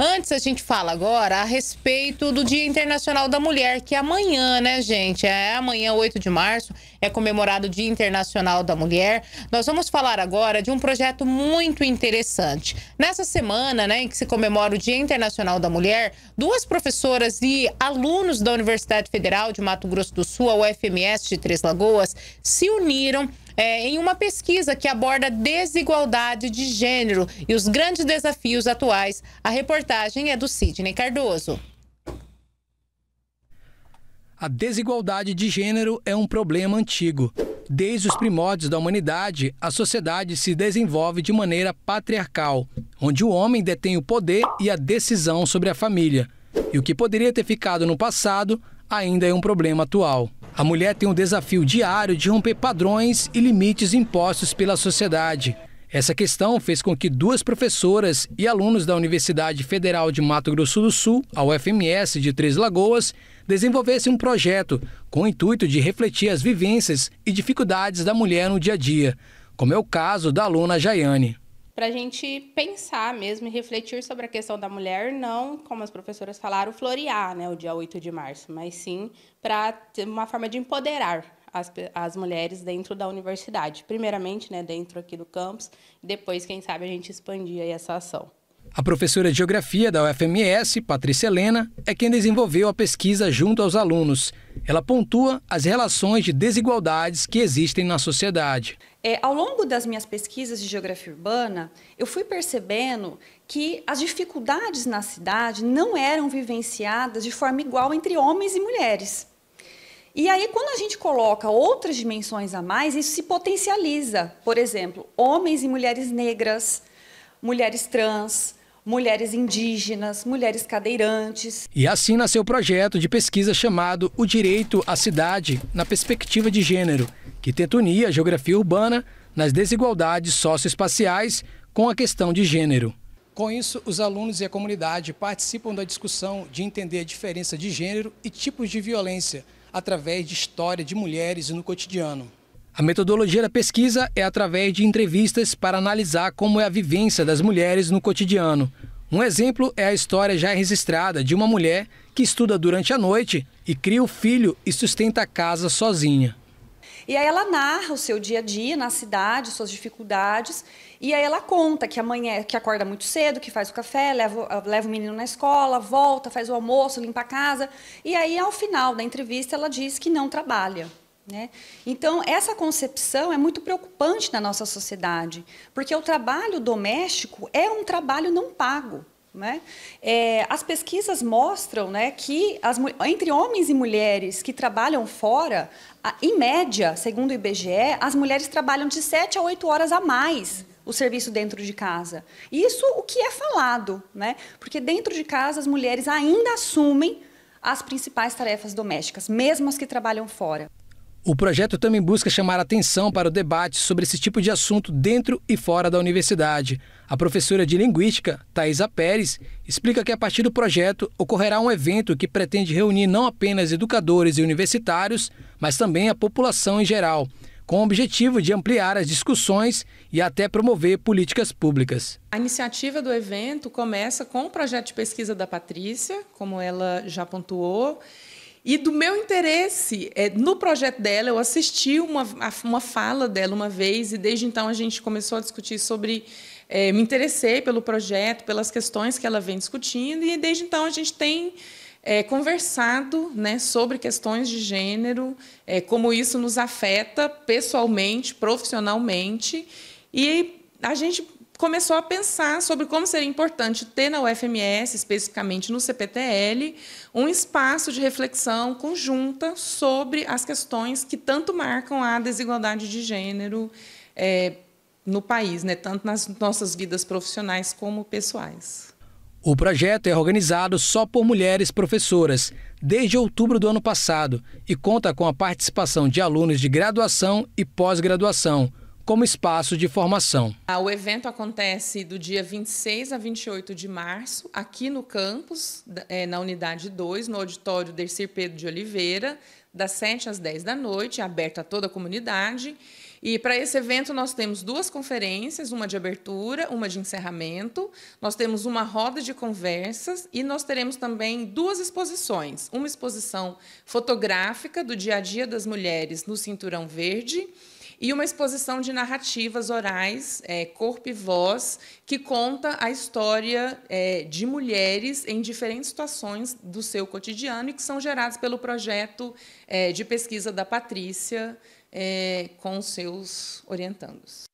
Antes, a gente fala agora a respeito do Dia Internacional da Mulher, que é amanhã, né, gente? É amanhã, 8 de março, é comemorado o Dia Internacional da Mulher. Nós vamos falar agora de um projeto muito interessante. Nessa semana, né, em que se comemora o Dia Internacional da Mulher, duas professoras e alunos da Universidade Federal de Mato Grosso do Sul, a UFMS de Três Lagoas, se uniram é, em uma pesquisa que aborda desigualdade de gênero e os grandes desafios atuais. A reportagem é do Sidney Cardoso. A desigualdade de gênero é um problema antigo. Desde os primórdios da humanidade, a sociedade se desenvolve de maneira patriarcal, onde o homem detém o poder e a decisão sobre a família. E o que poderia ter ficado no passado ainda é um problema atual. A mulher tem um desafio diário de romper padrões e limites impostos pela sociedade. Essa questão fez com que duas professoras e alunos da Universidade Federal de Mato Grosso do Sul, a UFMS de Três Lagoas, desenvolvessem um projeto com o intuito de refletir as vivências e dificuldades da mulher no dia a dia, como é o caso da aluna Jaiane para a gente pensar mesmo e refletir sobre a questão da mulher, não, como as professoras falaram, florear né, o dia 8 de março, mas sim para ter uma forma de empoderar as, as mulheres dentro da universidade. Primeiramente, né, dentro aqui do campus, depois, quem sabe, a gente expandir essa ação. A professora de Geografia da UFMS, Patrícia Helena, é quem desenvolveu a pesquisa junto aos alunos ela pontua as relações de desigualdades que existem na sociedade. É, ao longo das minhas pesquisas de geografia urbana, eu fui percebendo que as dificuldades na cidade não eram vivenciadas de forma igual entre homens e mulheres. E aí, quando a gente coloca outras dimensões a mais, isso se potencializa. Por exemplo, homens e mulheres negras, mulheres trans, mulheres indígenas, mulheres cadeirantes. E assim nasceu o projeto de pesquisa chamado O Direito à Cidade na Perspectiva de Gênero, que tenta unir a geografia urbana nas desigualdades socioespaciais com a questão de gênero. Com isso, os alunos e a comunidade participam da discussão de entender a diferença de gênero e tipos de violência através de história de mulheres no cotidiano. A metodologia da pesquisa é através de entrevistas para analisar como é a vivência das mulheres no cotidiano. Um exemplo é a história já registrada de uma mulher que estuda durante a noite e cria o filho e sustenta a casa sozinha. E aí ela narra o seu dia a dia na cidade, suas dificuldades, e aí ela conta que amanhã é, que acorda muito cedo, que faz o café, leva, leva o menino na escola, volta, faz o almoço, limpa a casa, e aí ao final da entrevista ela diz que não trabalha. Né? Então, essa concepção é muito preocupante na nossa sociedade, porque o trabalho doméstico é um trabalho não pago. Né? É, as pesquisas mostram né, que as, entre homens e mulheres que trabalham fora, em média, segundo o IBGE, as mulheres trabalham de 7 a 8 horas a mais o serviço dentro de casa. Isso o que é falado, né? porque dentro de casa as mulheres ainda assumem as principais tarefas domésticas, mesmo as que trabalham fora. O projeto também busca chamar atenção para o debate sobre esse tipo de assunto dentro e fora da universidade. A professora de Linguística, Thaisa Pérez, explica que a partir do projeto ocorrerá um evento que pretende reunir não apenas educadores e universitários, mas também a população em geral, com o objetivo de ampliar as discussões e até promover políticas públicas. A iniciativa do evento começa com o projeto de pesquisa da Patrícia, como ela já pontuou e do meu interesse, é, no projeto dela, eu assisti uma, uma fala dela uma vez, e desde então a gente começou a discutir sobre. É, me interessei pelo projeto, pelas questões que ela vem discutindo, e desde então a gente tem é, conversado né, sobre questões de gênero, é, como isso nos afeta pessoalmente, profissionalmente, e a gente começou a pensar sobre como seria importante ter na UFMS, especificamente no CPTL, um espaço de reflexão conjunta sobre as questões que tanto marcam a desigualdade de gênero é, no país, né? tanto nas nossas vidas profissionais como pessoais. O projeto é organizado só por mulheres professoras, desde outubro do ano passado, e conta com a participação de alunos de graduação e pós-graduação como espaço de formação. Ah, o evento acontece do dia 26 a 28 de março, aqui no campus, é, na unidade 2, no auditório Dercir Pedro de Oliveira, das 7 às 10 da noite, aberto a toda a comunidade. E para esse evento nós temos duas conferências, uma de abertura, uma de encerramento. Nós temos uma roda de conversas e nós teremos também duas exposições. Uma exposição fotográfica do dia a dia das mulheres no Cinturão Verde e uma exposição de narrativas orais, é, corpo e voz, que conta a história é, de mulheres em diferentes situações do seu cotidiano e que são geradas pelo projeto é, de pesquisa da Patrícia é, com seus orientandos.